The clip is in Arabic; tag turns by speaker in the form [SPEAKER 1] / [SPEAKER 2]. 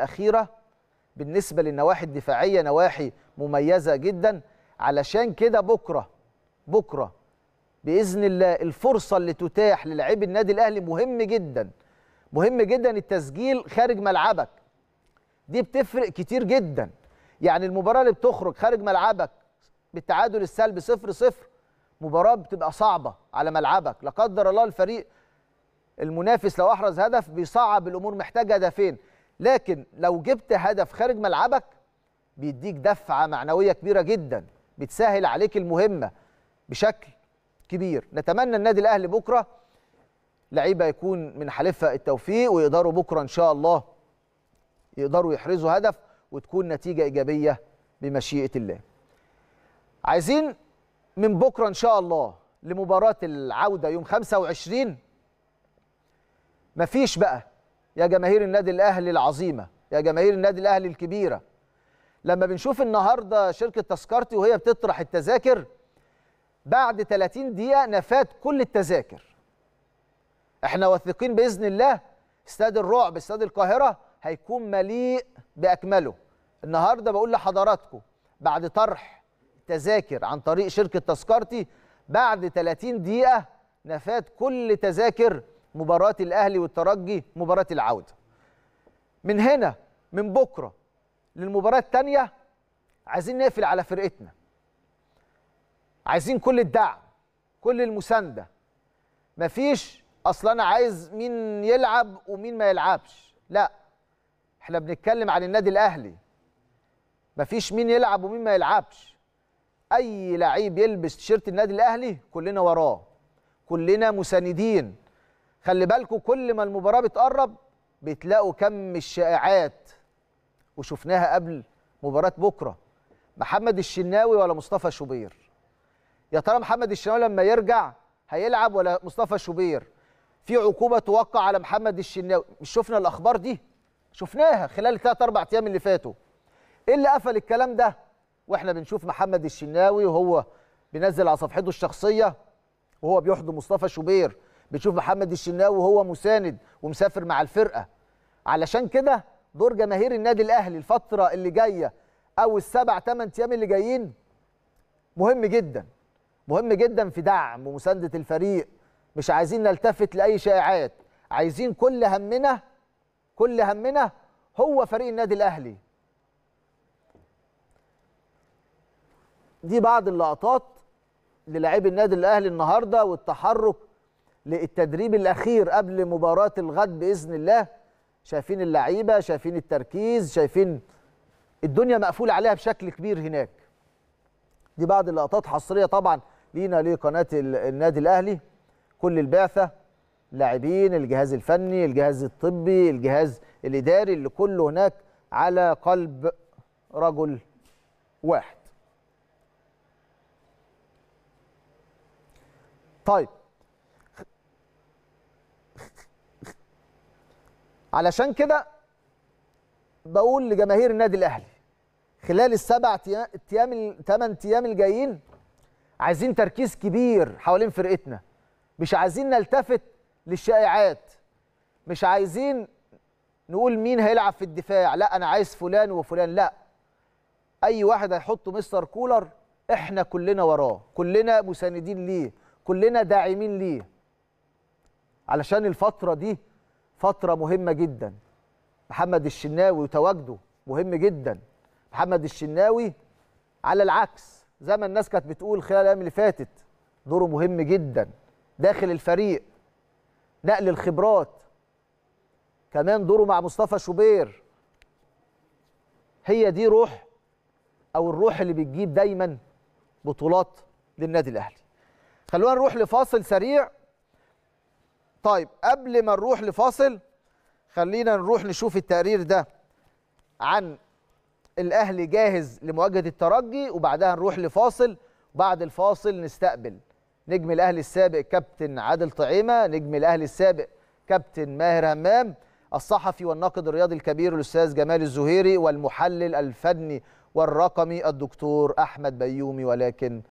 [SPEAKER 1] الاخيره بالنسبه للنواحي الدفاعيه نواحي مميزه جدا علشان كده بكره بكره باذن الله الفرصه اللي تتاح للعب النادي الاهلي مهم جدا مهم جدا التسجيل خارج ملعبك دي بتفرق كتير جدا يعني المباراه اللي بتخرج خارج ملعبك بالتعادل السلبي 0 0 مباراه بتبقى صعبه على ملعبك لا قدر الله الفريق المنافس لو احرز هدف بيصعب الامور محتاج هدفين لكن لو جبت هدف خارج ملعبك بيديك دفعه معنويه كبيره جدا بتسهل عليك المهمه بشكل كبير نتمنى النادي الاهلي بكره لعيبه يكون من حليفها التوفيق ويقدروا بكره ان شاء الله يقدروا يحرزوا هدف وتكون نتيجه ايجابيه بمشيئه الله عايزين من بكره ان شاء الله لمباراه العوده يوم 25 مفيش بقى يا جماهير النادي الاهلي العظيمه يا جماهير النادي الاهلي الكبيره لما بنشوف النهارده شركه تذكرتي وهي بتطرح التذاكر بعد 30 دقيقه نفاد كل التذاكر احنا واثقين باذن الله استاد الرعب استاد القاهره هيكون مليء باكمله النهارده بقول لحضراتكم بعد طرح تذاكر عن طريق شركه تذكرتي بعد 30 دقيقه نفاد كل تذاكر مباراة الأهلي والترجي مباراة العودة من هنا من بكرة للمباراة الثانية عايزين نقفل على فرقتنا عايزين كل الدعم كل المساندة مفيش أصل أنا عايز مين يلعب ومين ما يلعبش لا احنا بنتكلم عن النادي الأهلي مفيش مين يلعب ومين ما يلعبش اي لعيب يلبس تيشيرت النادي الاهلي كلنا وراه كلنا مساندين خلي بالكم كل ما المباراه بتقرب بتلاقوا كم الشائعات وشفناها قبل مباراه بكره محمد الشناوي ولا مصطفى شوبير يا ترى محمد الشناوي لما يرجع هيلعب ولا مصطفى شوبير في عقوبه توقع على محمد الشناوي مش شفنا الاخبار دي شفناها خلال الثلاث اربع ايام اللي فاتوا ايه اللي قفل الكلام ده واحنا بنشوف محمد الشناوي وهو بينزل على صفحته الشخصيه وهو بيحضن مصطفى شوبير بتشوف محمد الشناوي وهو مساند ومسافر مع الفرقه علشان كده دور جماهير النادي الاهلي الفتره اللي جايه او السبع ثمان ايام اللي جايين مهم جدا مهم جدا في دعم ومسانده الفريق مش عايزين نلتفت لاي شائعات عايزين كل همنا كل همنا هو فريق النادي الاهلي دي بعض اللقطات للاعبي النادي الاهلي النهارده والتحرك للتدريب الاخير قبل مباراه الغد باذن الله شايفين اللعيبه شايفين التركيز شايفين الدنيا مقفوله عليها بشكل كبير هناك دي بعض اللقطات حصريه طبعا لينا لقناه النادي الاهلي كل البعثه اللاعبين الجهاز الفني الجهاز الطبي الجهاز الاداري اللي كله هناك على قلب رجل واحد طيب علشان كده بقول لجماهير النادي الاهلي خلال السبع ايام الثمان ايام الجايين عايزين تركيز كبير حوالين فرقتنا مش عايزين نلتفت للشائعات مش عايزين نقول مين هيلعب في الدفاع لا انا عايز فلان وفلان لا اي واحد هيحطه مستر كولر احنا كلنا وراه كلنا مساندين ليه كلنا داعمين ليه علشان الفتره دي فتره مهمه جدا محمد الشناوي وتواجده مهم جدا محمد الشناوي على العكس زي ما الناس كانت بتقول خلال الايام اللي فاتت دوره مهم جدا داخل الفريق نقل الخبرات كمان دوره مع مصطفى شوبير هي دي روح او الروح اللي بتجيب دايما بطولات للنادي الاهلي خلونا نروح لفاصل سريع طيب قبل ما نروح لفاصل خلينا نروح نشوف التقرير ده عن الاهلي جاهز لمواجهه الترجي وبعدها نروح لفاصل وبعد الفاصل نستقبل نجم الاهلي السابق كابتن عادل طعيمه نجم الاهلي السابق كابتن ماهر همام الصحفي والناقد الرياضي الكبير الاستاذ جمال الزهيري والمحلل الفني والرقمي الدكتور احمد بيومي ولكن